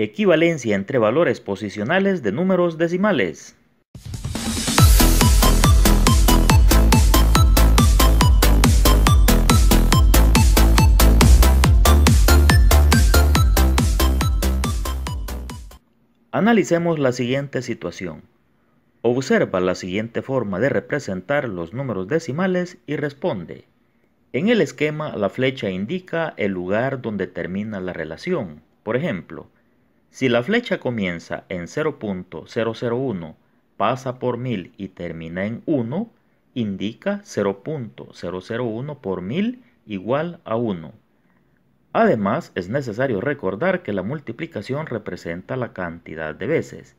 Equivalencia entre valores posicionales de números decimales. Analicemos la siguiente situación. Observa la siguiente forma de representar los números decimales y responde. En el esquema la flecha indica el lugar donde termina la relación. Por ejemplo, si la flecha comienza en 0.001, pasa por 1000 y termina en 1, indica 0.001 por 1000 igual a 1. Además, es necesario recordar que la multiplicación representa la cantidad de veces.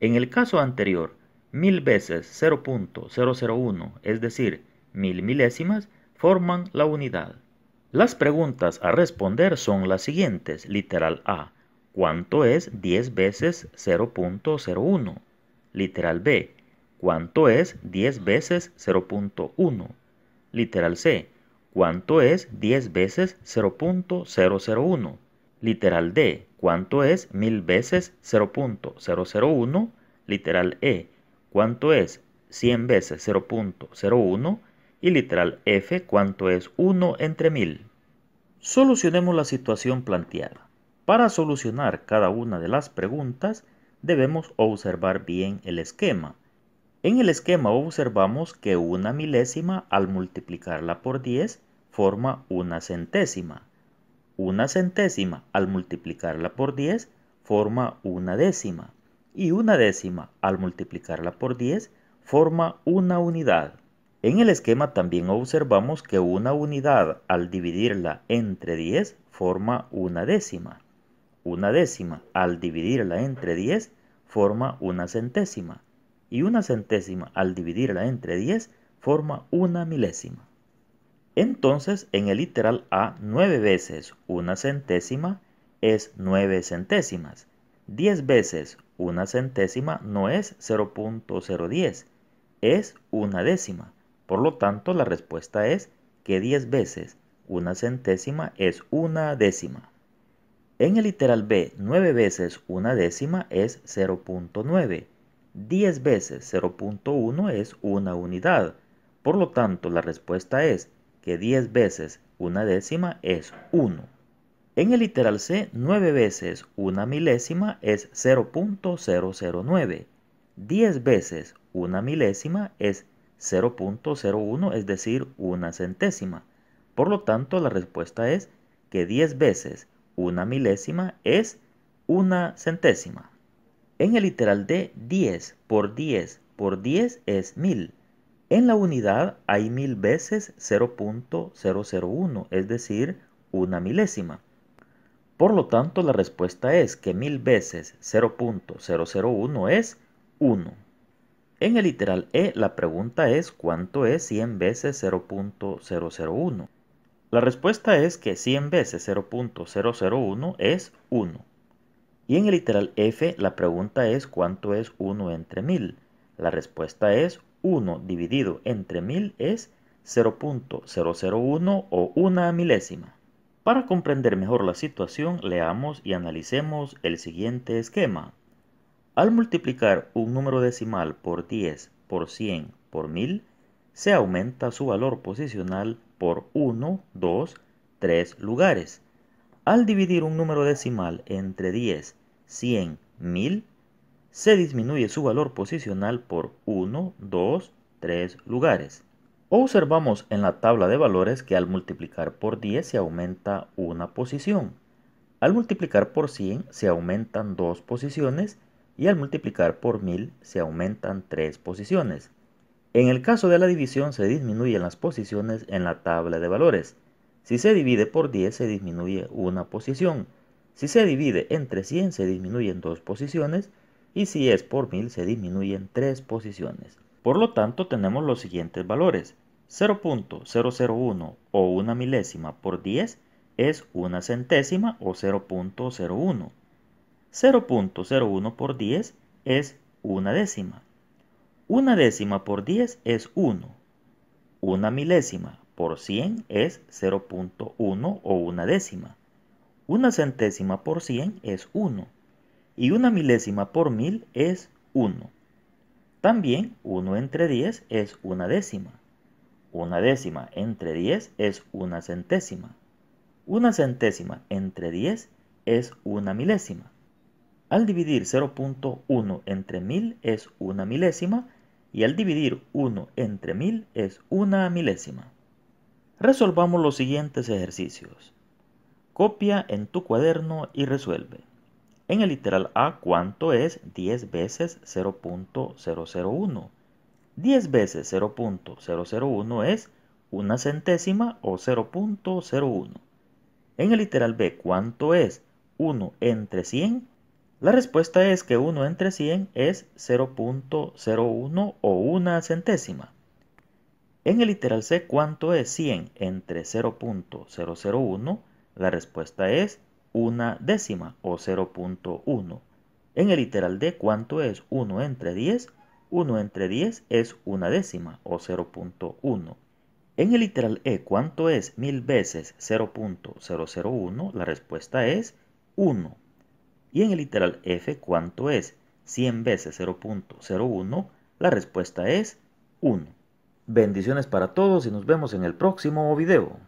En el caso anterior, 1000 veces 0.001, es decir, 1000 milésimas, forman la unidad. Las preguntas a responder son las siguientes, literal A. ¿Cuánto es 10 veces 0.01? Literal B. ¿Cuánto es 10 veces 0.1? Literal C. ¿Cuánto es 10 veces 0.001? Literal D. ¿Cuánto es 1000 veces 0.001? Literal E. ¿Cuánto es 100 veces 0.01? Y literal F. ¿Cuánto es 1 entre 1000? Solucionemos la situación planteada. Para solucionar cada una de las preguntas debemos observar bien el esquema. En el esquema observamos que una milésima al multiplicarla por 10 forma una centésima. Una centésima al multiplicarla por 10 forma una décima. Y una décima al multiplicarla por 10 forma una unidad. En el esquema también observamos que una unidad al dividirla entre 10 forma una décima. Una décima, al dividirla entre 10, forma una centésima. Y una centésima, al dividirla entre 10, forma una milésima. Entonces, en el literal A, 9 veces una centésima es 9 centésimas. 10 veces una centésima no es 0.010, es una décima. Por lo tanto, la respuesta es que 10 veces una centésima es una décima. En el literal B, 9 veces una décima es 0.9. 10 veces 0.1 es una unidad. Por lo tanto, la respuesta es que 10 veces una décima es 1. En el literal C, 9 veces una milésima es 0.009. 10 veces una milésima es 0.01, es decir, una centésima. Por lo tanto, la respuesta es que 10 veces una milésima es una centésima. En el literal D, 10 por 10 por 10 es 1000. En la unidad hay 1000 veces 0.001, es decir, una milésima. Por lo tanto, la respuesta es que 1000 veces 0.001 es 1. En el literal E, la pregunta es cuánto es 100 veces 0.001. La respuesta es que 100 veces 0.001 es 1. Y en el literal f la pregunta es cuánto es 1 entre 1000. La respuesta es 1 dividido entre 1000 es 0.001 o una milésima. Para comprender mejor la situación, leamos y analicemos el siguiente esquema. Al multiplicar un número decimal por 10, por 100, por 1000, se aumenta su valor posicional por 1, 2, 3 lugares. Al dividir un número decimal entre 10, 100, 1000, se disminuye su valor posicional por 1, 2, 3 lugares. Observamos en la tabla de valores que al multiplicar por 10 se aumenta una posición. Al multiplicar por 100 se aumentan dos posiciones y al multiplicar por 1000 se aumentan tres posiciones. En el caso de la división se disminuyen las posiciones en la tabla de valores. Si se divide por 10 se disminuye una posición. Si se divide entre 100 se disminuyen dos posiciones y si es por 1000 se disminuyen tres posiciones. Por lo tanto tenemos los siguientes valores. 0.001 o una milésima por 10 es una centésima o 0.01. 0.01 por 10 es una décima una décima por 10 es 1. Una milésima por 100 es 0.1 o una décima. Una centésima por 100 es 1. Y una milésima por 1000 es 1. También 1 entre 10 es una décima. Una décima entre 10 es una centésima. Una centésima entre 10 es una milésima. Al dividir 0.1 entre 1000 es una milésima y al dividir 1 entre 1000 es una milésima. Resolvamos los siguientes ejercicios. Copia en tu cuaderno y resuelve. En el literal A, ¿cuánto es 10 veces 0.001? 10 veces 0.001 es una centésima o 0.01. En el literal B, ¿cuánto es 1 entre 100? La respuesta es que 1 entre 100 es 0.01 o una centésima. En el literal C, ¿cuánto es 100 entre 0.001? La respuesta es una décima o 0.1. En el literal D, ¿cuánto es 1 entre 10? 1 entre 10 es una décima o 0.1. En el literal E, ¿cuánto es 1000 veces 0.001? La respuesta es 1 y en el literal f, ¿cuánto es? 100 veces 0.01, la respuesta es 1. Bendiciones para todos y nos vemos en el próximo video.